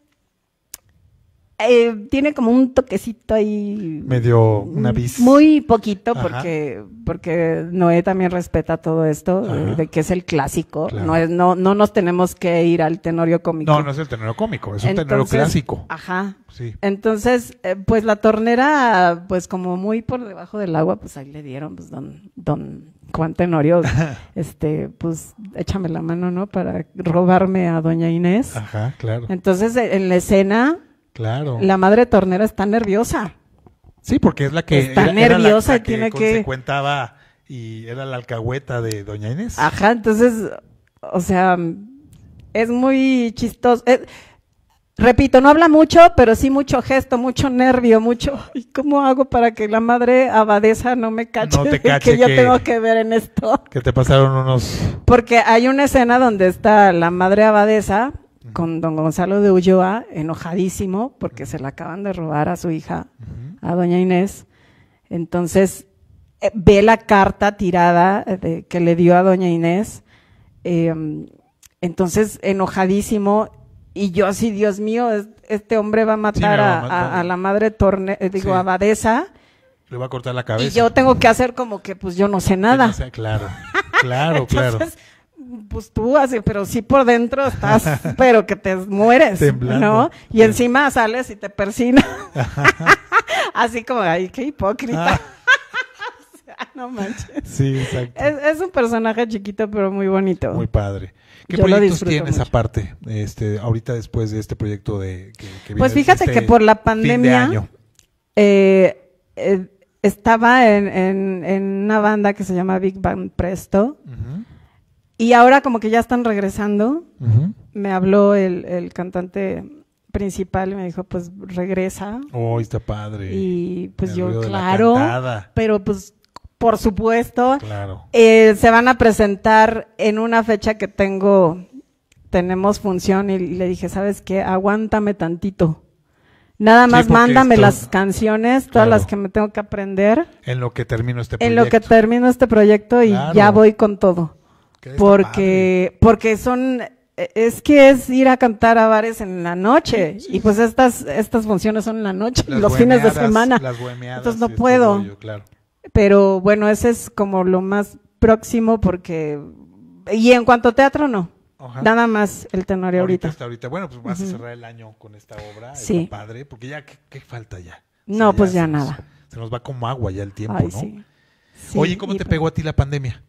eh, tiene como un toquecito ahí. Medio una bis. Muy poquito, porque, porque Noé también respeta todo esto, eh, de que es el clásico. No, es, no, no nos tenemos que ir al tenorio cómico. No, no es el tenorio cómico, es un tenorio clásico. Ajá. Sí. Entonces, eh, pues la tornera, pues como muy por debajo del agua, pues ahí le dieron, pues don, don Juan Tenorio, este, pues échame la mano, ¿no? Para robarme a doña Inés. Ajá, claro. Entonces, en la escena Claro. La madre tornera está nerviosa. Sí, porque es la que está nerviosa la, que Se que y era la alcahueta de doña Inés. Ajá, entonces, o sea, es muy chistoso. repito, no habla mucho, pero sí mucho gesto, mucho nervio, mucho. ¿Y cómo hago para que la madre abadesa no me cache, no que yo tengo que ver en esto? Que te pasaron unos. Porque hay una escena donde está la madre abadesa con don Gonzalo de Ulloa, enojadísimo porque se la acaban de robar a su hija, a doña Inés. Entonces, eh, ve la carta tirada que le dio a doña Inés. Em, entonces, enojadísimo. Y yo así, Dios mío, este hombre va a matar, a, la madre eh, digo, a Badesa. Le va a cortar la cabeza. Y yo tengo que hacer como que, pues yo no sé nada. claro, claro, claro pues tú así, pero sí por dentro estás, pero que te mueres, ¿no? Y encima sales y te persinas. así como, ay, qué hipócrita. Ah. no manches. Sí, exacto. Es, un personaje chiquito, pero muy bonito. Muy padre. ¿Qué proyectos tienes aparte, este, ahorita después de este proyecto de que, Pues fíjate que este por la pandemia eh, eh, estaba en, una banda que se llama Big Band Presto. Y ahora como que ya están regresando. Me habló el, cantante principal y me dijo, pues regresa. Oh, está padre. Y pues yo, claro. Pero pues, por supuesto. Eh, se van a presentar en una fecha que tengo, tenemos función y le dije, ¿sabes qué? Aguántame tantito. Nada más mándame las canciones, todas las que me tengo que aprender. En lo que termino este proyecto. En lo que termino este proyecto y ya voy con todo porque, porque son e, es que es ir a cantar a bares en la noche y pues estas estas funciones son en la noche los fines de semana entonces no puedo pero bueno ese es como lo más próximo porque y en cuanto a teatro no nada más el tenor ahorita bueno pues vas a cerrar el año con esta obra padre porque ya ¿qué, falta ya no pues ya nada se nos va como agua ya el tiempo no oye cómo te pegó a ti la pandemia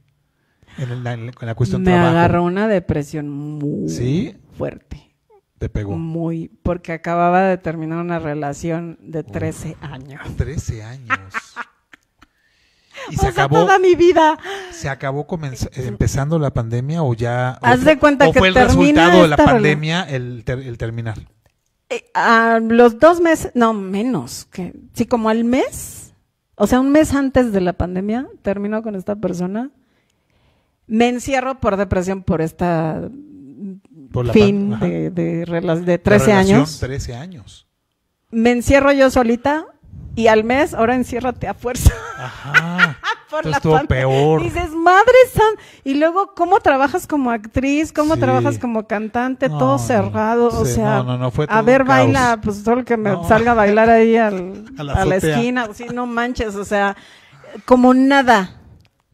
en la, la cuestión Me agarró una depresión muy fuerte. ¿Te pegó? Muy, porque acababa de terminar una relación de 13 años. 13 años. y se acabó toda mi vida. ¿Se acabó empezando la pandemia o ya Haz de cuenta que fue el resultado de la pandemia el, terminar? Eh, a los dos meses, no, menos, que sí como al mes, o sea, un mes antes de la pandemia terminó con esta persona me encierro por depresión por esta por fin de, de, de, 13 años. 13 años. Me encierro yo solita y al mes ahora enciérrate a fuerza. Ajá. por la estuvo peor. Dices, madre son Y luego, ¿cómo trabajas como actriz? ¿Cómo trabajas como cantante? todo cerrado. o sea, a ver, baila, pues solo que me salga a bailar ahí a, la esquina. si no manches, o sea, como nada.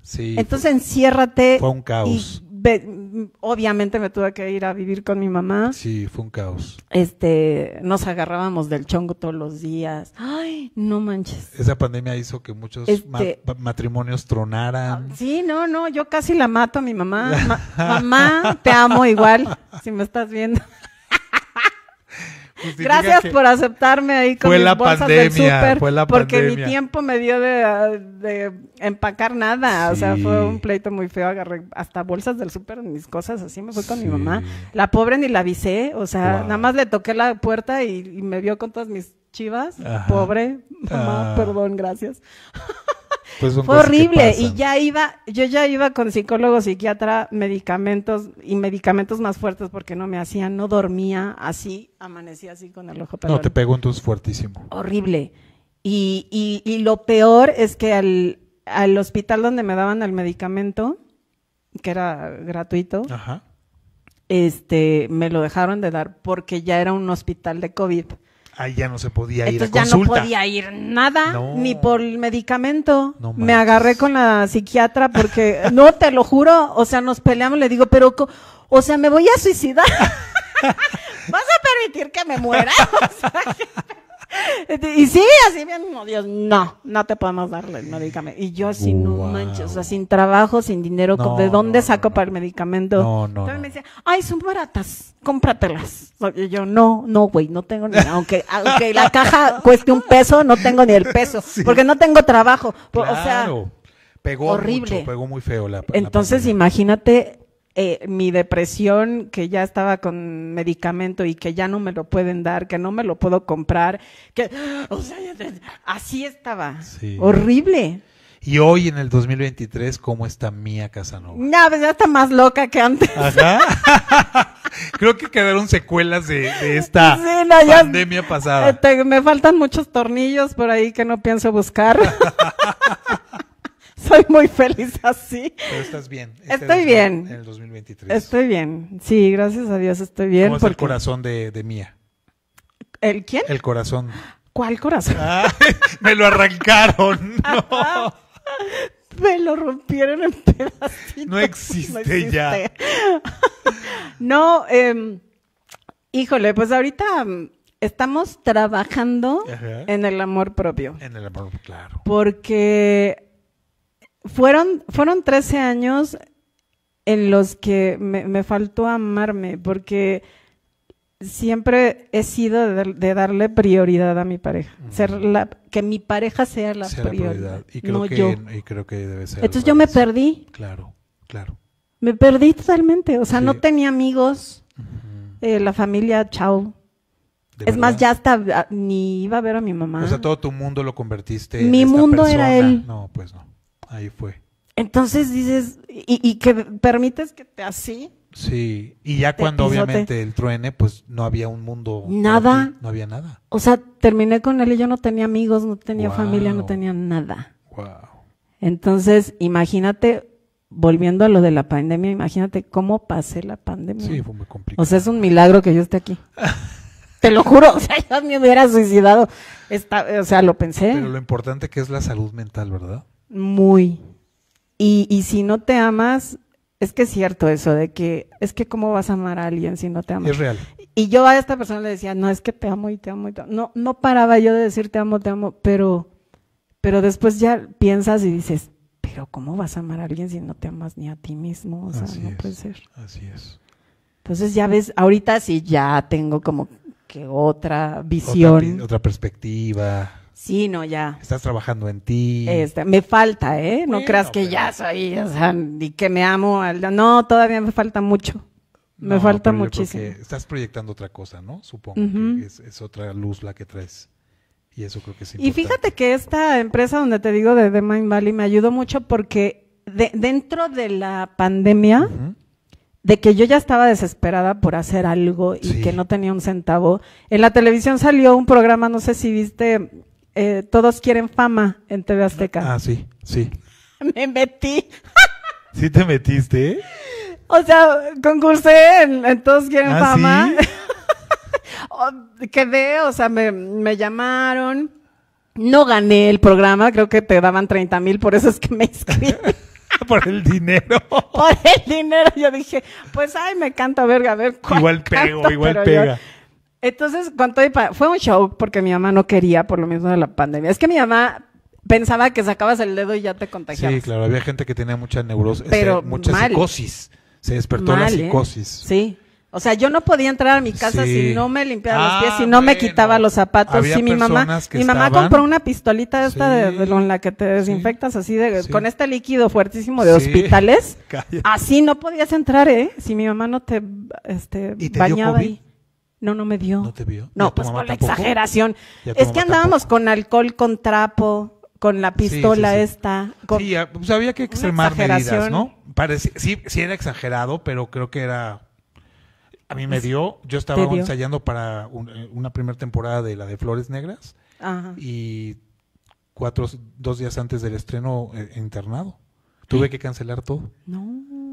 Sí, Entonces enciérrate. Fue un caos. Y obviamente me tuve que ir a vivir con mi mamá. Sí, fue un caos. Este, nos agarrábamos del chongo todos los días. Ay, no manches. Esa pandemia hizo que muchos este matrimonios tronaran. Ah, sí, no, no, yo casi la mato a mi mamá. mamá, te amo igual, si me estás viendo. Pues gracias por aceptarme ahí con fue mis la bolsas del súper. Porque mi tiempo me dio de, de empacar nada. O sea, fue un pleito muy feo. Agarré hasta bolsas del súper, mis cosas así. Me fui con mi mamá. La pobre ni la avisé. O sea, nada más le toqué la puerta y, me vio con todas mis chivas. Pobre. Mamá, ah. perdón, gracias. Pues horrible y ya iba, yo ya iba con psicólogo, psiquiatra, medicamentos y medicamentos más fuertes porque no me hacían, no dormía así, amanecía así con el ojo pelón. No, te pego entonces fuertísimo. Horrible. Y, y, y lo peor es que al, al, hospital donde me daban el medicamento, que era gratuito, este, me lo dejaron de dar porque ya era un hospital de COVID ahí ya no se podía ir a consulta. ya no podía ir nada, ni por el medicamento. me agarré con la psiquiatra porque, no, te lo juro, o sea, nos peleamos, le digo, pero, o sea, me voy a suicidar. ¿Vas a permitir que me muera? Este, y sí, así bien, no, Dios, no, no te podemos darle el medicamento. Y yo así, no manches, o sea, sin trabajo, sin dinero, ¿de dónde saco para el medicamento? No, no. Entonces me decía, ay, son baratas, cómpratelas. Y yo, no, no, güey, no tengo ni, aunque, aunque la caja cueste un peso, no tengo ni el peso, porque no tengo trabajo. O sea, pegó horrible. pegó muy feo la. Entonces, imagínate eh, mi depresión, que ya estaba con medicamento y que ya no me lo pueden dar, que no me lo puedo comprar, que así estaba. Horrible. Y hoy en el 2023, ¿cómo está Mía Casanova? No, pues ya está más loca que antes. Creo que quedaron secuelas de, esta pandemia pasada. Eh, me faltan muchos tornillos por ahí que no pienso buscar. soy muy feliz así. Pero estás bien. Este estoy bien. En el 2023. Estoy bien. Sí, gracias a Dios estoy bien. ¿Cómo es el corazón de, Mía? ¿El quién? El corazón. ¿Cuál corazón? me lo arrancaron. me lo rompieron en pedacitos. No existe, ya. no, em, híjole, pues ahorita em, estamos trabajando en el amor propio. En el amor, propio, claro. Porque fueron, fueron 13 años en los que me, faltó amarme, porque siempre he sido de, darle prioridad a mi pareja, ser la, que mi pareja sea la, prioridad, Y creo no yo. debe ser. Entonces yo me perdí. Claro, claro. Me perdí totalmente, o sea, no tenía amigos, eh, la familia, chao. Es más, ya hasta ah, ni iba a ver a mi mamá. O sea, todo tu mundo lo convertiste. en Mi mundo era él. No, pues no. Ahí fue. Entonces dices, y, y que permites que te así. Sí, y ya cuando obviamente el truene, pues no había un mundo. Nada. no había nada. O sea, terminé con él y yo no tenía amigos, no tenía familia, no tenía nada. Wow. Entonces, imagínate, volviendo a lo de la pandemia, imagínate cómo pasé la pandemia. Sí, fue muy complicado. O sea, es un milagro que yo esté aquí. Te lo juro, o sea, yo me hubiera suicidado. o sea, lo pensé. Pero lo importante que es la salud mental, ¿verdad? Muy. Y, y si no te amas, es que es cierto eso, de que es que cómo vas a amar a alguien si no te amas. Es real. Y yo a esta persona le decía, no, es que te amo y te amo y te No, no paraba yo de decir te amo, te amo, pero, pero después ya piensas y dices, pero ¿cómo vas a amar a alguien si no te amas ni a ti mismo? O sea, así no puede ser. Así es. Entonces ya ves, ahorita sí ya tengo como que otra visión. otra perspectiva. Sí, no, ya. Estás trabajando en ti. Este, me falta, ¿eh? No creas que ya soy, o sea, y que me amo. No, todavía me falta mucho. Me falta muchísimo. estás proyectando otra cosa, ¿no? Supongo que es, otra luz la que traes. Y eso creo que sí. Y fíjate que esta empresa donde te digo de The Mind Valley me ayudó mucho porque de, dentro de la pandemia, de que yo ya estaba desesperada por hacer algo y que no tenía un centavo, en la televisión salió un programa, no sé si viste eh, todos quieren fama en TV Azteca. Ah, sí, sí. Me metí. ¿Sí te metiste? O sea, concursé en, Todos quieren ¿Ah, fama. ¿sí? Oh, quedé, o sea, me, me llamaron. No gané el programa, creo que te daban 30 mil, por eso es que me inscribí. por el dinero. por el dinero, yo dije, pues ay, me canta verga, a ver Igual pego, igual pega. Entonces, cuánto fue un show porque mi mamá no quería por lo mismo de la pandemia. Es que mi mamá pensaba que sacabas el dedo y ya te contagiabas. Sí, claro, había gente que tenía mucha neurosis, este, Pero mucha psicosis. Se despertó la ¿eh? psicosis. Sí. O sea, yo no podía entrar a mi casa si no me limpiaba los pies, si no me ah, quitaba los zapatos, sí si mi mamá, mi mamá compró una pistolita esta de, la que te desinfectas así de, con este líquido fuertísimo de hospitales. Así no podías entrar, eh, si mi mamá no te este bañaba no, no me dio. ¿No te vio? No, pues con la exageración. Es que andábamos con alcohol, con trapo, con la pistola esta. Sí, ah, pues había que extremar medidas, ¿no? Parecía, sí, sí era exagerado, pero creo que era... A mí me dio, yo estaba ensayando para eh, una primera temporada de la de Flores Negras Ajá. y cuatro, dos días antes del estreno eh, internado. Tuve que cancelar todo. No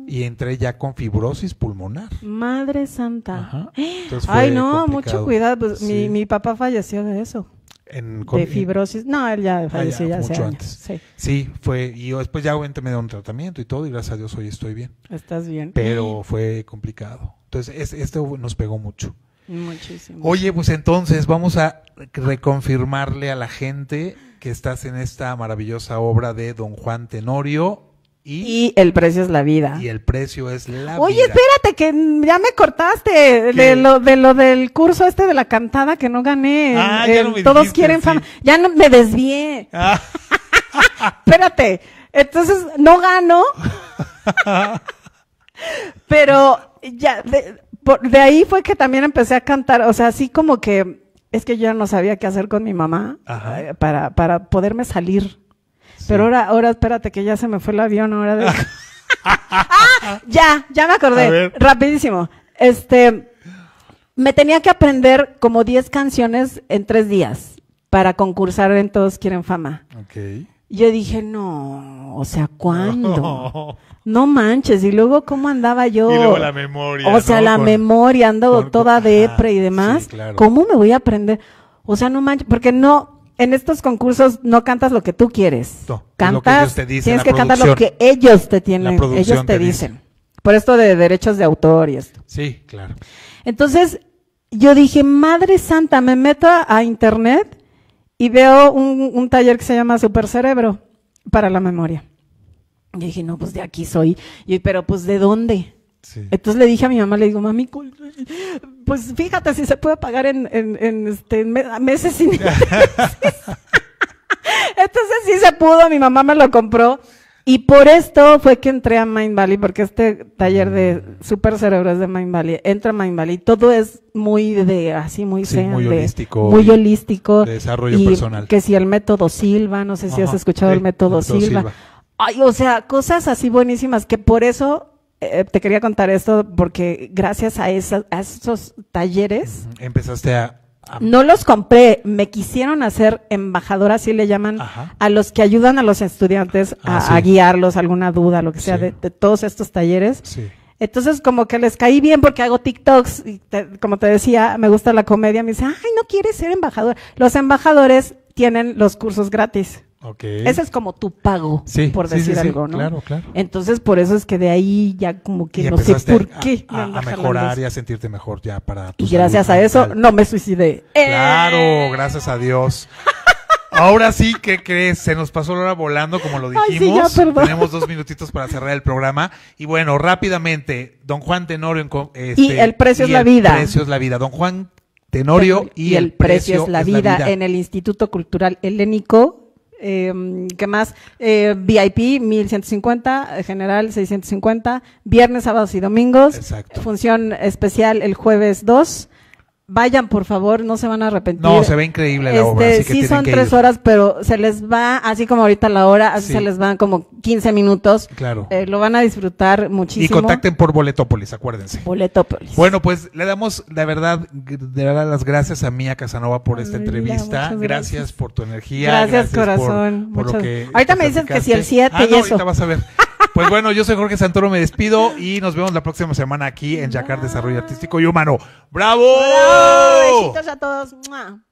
y entré ya con fibrosis pulmonar. Madre santa. Ay, no, mucho cuidado. Pues, mi, papá falleció de eso. de fibrosis. No, él ya ah, falleció ya, mucho antes. Sí. sí. fue. Y después ya obviamente me un tratamiento y todo, y gracias a Dios hoy estoy bien. Estás bien. Pero fue complicado. Entonces, esto nos pegó mucho. Muchísimo. Oye, pues entonces vamos a reconfirmarle a la gente que estás en esta maravillosa obra de Don Juan Tenorio, y, el precio es la vida. Y el precio es la vida. Oye, espérate, que ya me cortaste de lo, de lo del curso este de la cantada que no gané. Ah, ya eh, me todos quieren fama. Ya no, me desvié. Ah. espérate. Entonces, no gano. Pero ya, de, ahí fue que también empecé a cantar. O sea, así como que es que yo no sabía qué hacer con mi mamá eh, para, para poderme salir pero ahora, ahora espérate que ya se me fue el avión ahora de... Ah, ya, ya me acordé. Rapidísimo. Este, me tenía que aprender como 10 canciones en tres días para concursar en Todos Quieren Fama. Ok. Yo dije, no, o sea, ¿cuándo? No manches, y luego cómo andaba yo. la memoria. O sea, la memoria, ando toda depre y demás. ¿Cómo me voy a aprender? O sea, no manches, porque no, en estos concursos no cantas lo que tú quieres. cantas, tienes que cantar lo que ellos te tienen, ellos te, dicen. Por esto de derechos de autor y esto. Sí, claro. Entonces, yo dije, madre santa, me meto a internet y veo un, taller que se llama Super Cerebro para la memoria. Y dije, no, pues de aquí soy. Y, pero pues, ¿de dónde? Entonces le dije a mi mamá, le digo, mami, pues fíjate si se puede pagar en, en, en este, meses sin Entonces sí se pudo, mi mamá me lo compró. Y por esto fue que entré a Mind Valley, porque este taller de mm. super cerebros de Mind Valley, entra a Mind Valley, todo es muy de, así muy muy holístico. Muy holístico. desarrollo personal. Que si el método Silva, no sé si has escuchado el, método, Silva. Silva. Ay, o sea, cosas así buenísimas que por eso eh, te quería contar esto porque gracias a, esas, esos talleres... Empezaste a... No los compré, me quisieron hacer embajadora, así le llaman, a los que ayudan a los estudiantes ah, a, guiarlos, alguna duda, lo que sea, de, todos estos talleres. Entonces, como que les caí bien porque hago TikToks y como te decía, me gusta la comedia. Me dice, ay, no quieres ser embajador. Los embajadores tienen los cursos gratis. Ese es como tu pago, por decir algo, ¿no? Claro, claro. Entonces, por eso es que de ahí ya como que no sé por qué. A, mejorar y a sentirte mejor ya para Y gracias a eso no me suicidé. ¡Eh! Claro, gracias a Dios. Ahora sí, ¿qué crees? Se nos pasó la hora volando, como lo dijimos. Tenemos dos minutitos para cerrar el programa. Y bueno, rápidamente, don Juan Tenorio. y este, el precio es la vida. El precio es la vida. Don Juan Tenorio y, el, precio, es la, es la vida en el Instituto Cultural Helénico eh, ¿qué más? Eh, VIP 1150, eh, general 650, viernes, sábados y domingos. Función especial el jueves 2 Vayan, por favor, no se van a arrepentir. No, se ve increíble la obra. Este, que sí, son tres horas, pero se les va, así como ahorita la hora, así se les van como 15 minutos. Claro. Eh, lo van a disfrutar muchísimo. Y contacten por Boletópolis, acuérdense. Boletópolis. Bueno, pues le damos, la verdad, de verdad, las gracias a Mía Casanova por esta entrevista. Gracias. por tu energía. Gracias, corazón. Por, lo que ahorita me dicen que si el 7 ah, y eso. Ahorita vas a ver. Pues bueno, yo soy Jorge Santoro, me despido y nos vemos la próxima semana aquí en Yacar Desarrollo Artístico y Humano. ¡Bravo! Besitos a todos.